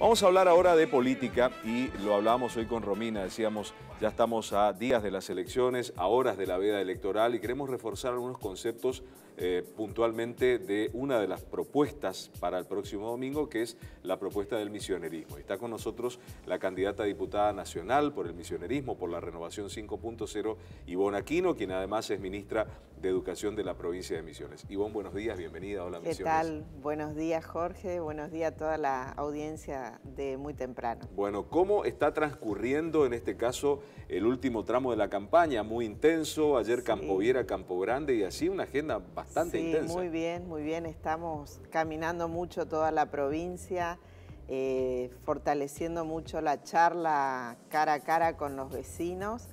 Vamos a hablar ahora de política y lo hablábamos hoy con Romina, decíamos, ya estamos a días de las elecciones, a horas de la veda electoral y queremos reforzar algunos conceptos eh, puntualmente de una de las propuestas para el próximo domingo, que es la propuesta del misionerismo. Está con nosotros la candidata diputada nacional por el misionerismo, por la renovación 5.0, Ivonne Aquino, quien además es ministra de Educación de la provincia de Misiones. Ivonne, buenos días, bienvenida. Hola, ¿Qué tal? Buenos días, Jorge. Buenos días a toda la audiencia de muy temprano. Bueno, ¿cómo está transcurriendo en este caso el último tramo de la campaña? Muy intenso, ayer Campo Viera, Campo Grande y así una agenda bastante sí, Muy bien, muy bien. Estamos caminando mucho toda la provincia, eh, fortaleciendo mucho la charla cara a cara con los vecinos,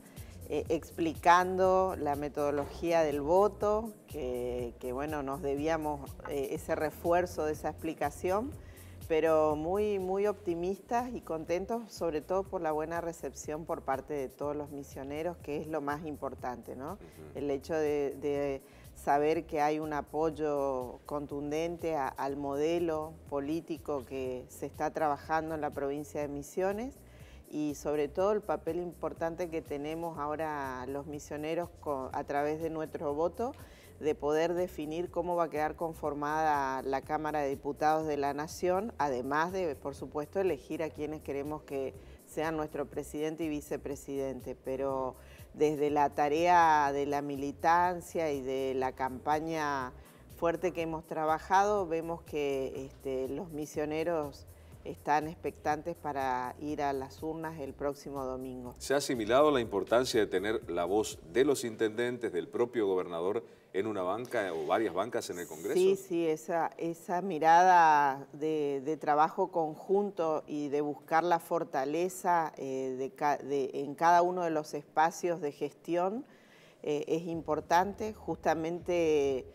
eh, explicando la metodología del voto, que, bueno, nos debíamos eh, ese refuerzo de esa explicación pero muy, muy optimistas y contentos, sobre todo por la buena recepción por parte de todos los misioneros, que es lo más importante, ¿no? El hecho de, saber que hay un apoyo contundente al modelo político que se está trabajando en la provincia de Misiones y sobre todo el papel importante que tenemos ahora los misioneros a través de nuestro voto de poder definir cómo va a quedar conformada la Cámara de Diputados de la Nación, además de, por supuesto, elegir a quienes queremos que sean nuestro presidente y vicepresidente. Pero desde la tarea de la militancia y de la campaña fuerte que hemos trabajado, vemos que este, los misioneros están expectantes para ir a las urnas el próximo domingo. Se ha asimilado la importancia de tener la voz de los intendentes, del propio gobernador, en una banca o varias bancas en el Congreso. Sí, sí, esa, esa mirada de, trabajo conjunto y de buscar la fortaleza eh, de, en cada uno de los espacios de gestión eh, es importante. Justamente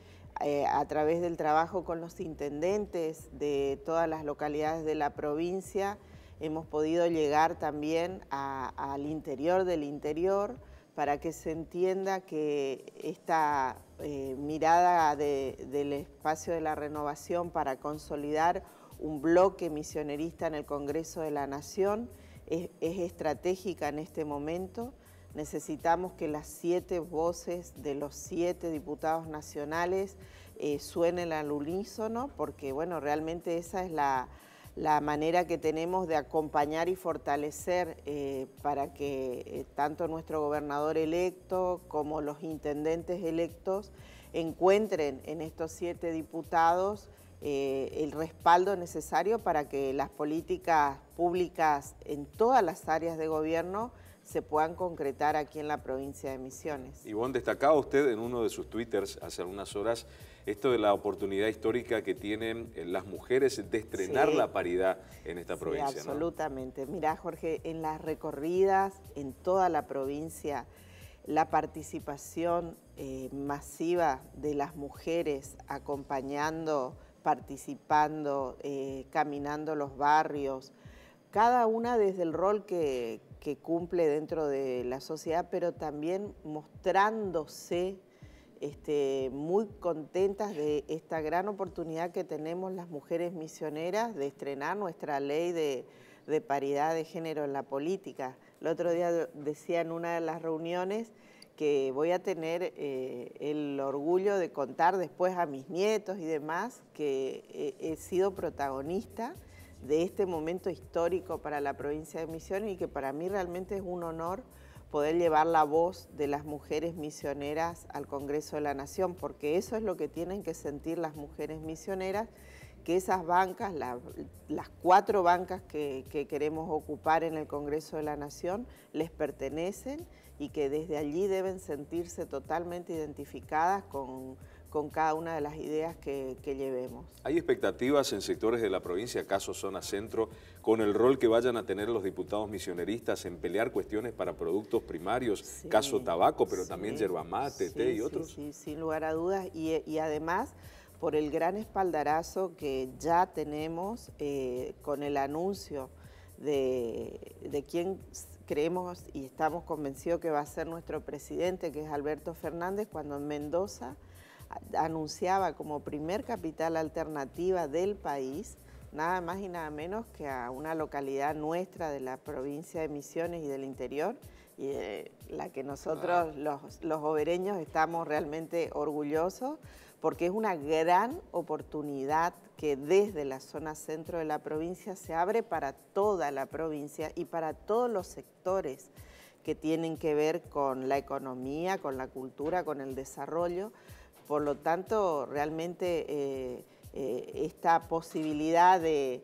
eh, a través del trabajo con los intendentes de todas las localidades de la provincia, hemos podido llegar también al interior del interior para que se entienda que esta eh, mirada del espacio de la renovación para consolidar un bloque misionerista en el Congreso de la Nación es estratégica en este momento necesitamos que las siete voces de los siete diputados nacionales eh, suenen al unísono, porque bueno, realmente esa es la, manera que tenemos de acompañar y fortalecer eh, para que eh, tanto nuestro gobernador electo como los intendentes electos encuentren en estos siete diputados el respaldo necesario para que las políticas públicas en todas las áreas de gobierno se puedan concretar aquí en la provincia de Misiones. Ivonne, destacaba usted en uno de sus twitters hace algunas horas esto de la oportunidad histórica que tienen eh, las mujeres de estrenar la paridad en esta sí, provincia. Absolutamente. Mira Mirá, Jorge, en las recorridas, en toda la provincia, la participación eh, masiva de las mujeres acompañando, participando, eh, caminando los barrios, cada una desde el rol que, que cumple dentro de la sociedad, pero también mostrándose este, muy contentas de esta gran oportunidad que tenemos las mujeres misioneras de estrenar nuestra ley de, paridad de género en la política. El otro día decía en una de las reuniones que voy a tener eh, el orgullo de contar después a mis nietos y demás que he sido protagonista de este momento histórico para la provincia de Misiones y que para mí realmente es un honor poder llevar la voz de las mujeres misioneras al Congreso de la Nación, porque eso es lo que tienen que sentir las mujeres misioneras, que esas bancas, las cuatro bancas que, que queremos ocupar en el Congreso de la Nación, les pertenecen y que desde allí deben sentirse totalmente identificadas con, con cada una de las ideas que, llevemos. ¿Hay expectativas en sectores de la provincia, caso zona centro, con el rol que vayan a tener los diputados misioneristas en pelear cuestiones para productos primarios, caso tabaco, pero también yerba mate, té y otros? Sí, sin lugar a dudas. Y, además por el gran espaldarazo que ya tenemos eh, con el anuncio de, de quién creemos y estamos convencidos que va a ser nuestro presidente, que es Alberto Fernández, cuando en Mendoza anunciaba como primer capital alternativa del país, nada más y nada menos que a una localidad nuestra de la provincia de Misiones y del interior, y la que nosotros los, los estamos realmente orgullosos, porque es una gran oportunidad que desde la zona centro de la provincia se abre para toda la provincia y para todos los sectores que tienen que ver con la economía, con la cultura, con el desarrollo, por lo tanto, realmente eh, eh, esta posibilidad de,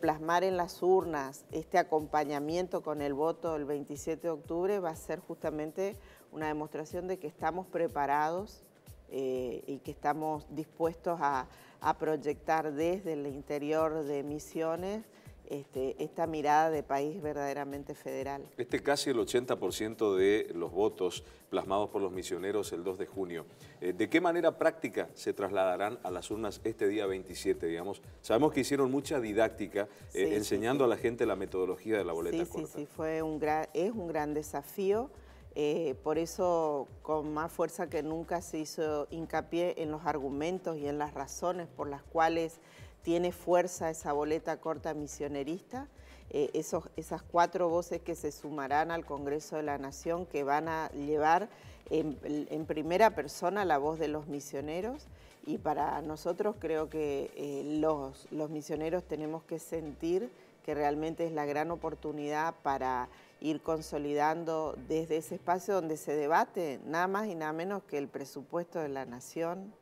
plasmar en las urnas este acompañamiento con el voto el 27 de octubre va a ser justamente una demostración de que estamos preparados eh, y que estamos dispuestos a, a proyectar desde el interior de Misiones este, esta mirada de país verdaderamente federal. Este casi el 80% de los votos plasmados por los misioneros el 2 de junio, eh, ¿de qué manera práctica se trasladarán a las urnas este día 27, digamos? Sabemos que hicieron mucha didáctica eh, enseñando a la gente la metodología de la boleta corta. Sí, sí, fue un gran, es un gran desafío. Eh, por eso con más fuerza que nunca se hizo hincapié en los argumentos y en las razones por las cuales tiene fuerza esa boleta corta misionerista, eh, esas cuatro voces que se sumarán al Congreso de la Nación que van a llevar en, primera persona la voz de los misioneros y para nosotros creo que eh, los, misioneros tenemos que sentir que realmente es la gran oportunidad para ir consolidando desde ese espacio donde se debate nada más y nada menos que el presupuesto de la nación,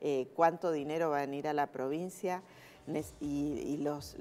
eh, cuánto dinero va a venir a la provincia, y, los,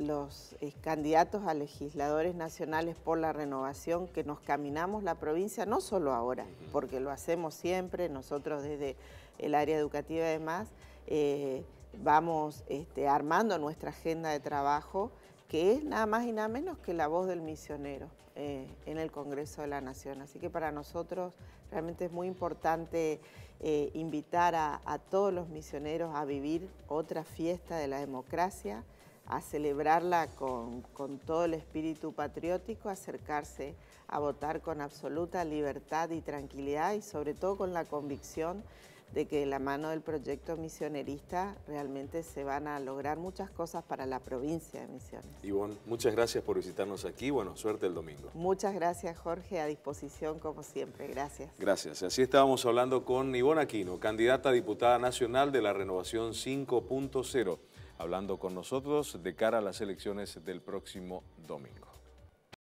eh, candidatos a legisladores nacionales por la renovación que nos caminamos la provincia, no solo ahora, porque lo hacemos siempre, nosotros desde el área educativa además, eh, vamos este, armando nuestra agenda de trabajo que es nada más y nada menos que la voz del misionero eh, en el Congreso de la Nación. Así que para nosotros realmente es muy importante eh, invitar a, todos los misioneros a vivir otra fiesta de la democracia, a celebrarla con, con, todo el espíritu patriótico, acercarse a votar con absoluta libertad y tranquilidad y sobre todo con la convicción de que la mano del proyecto misionerista realmente se van a lograr muchas cosas para la provincia de Misiones. Ivonne, muchas gracias por visitarnos aquí. Bueno, suerte el domingo. Muchas gracias, Jorge. A disposición, como siempre. Gracias. Gracias. Así estábamos hablando con Ivonne Aquino, candidata diputada nacional de la Renovación 5.0, hablando con nosotros de cara a las elecciones del próximo domingo.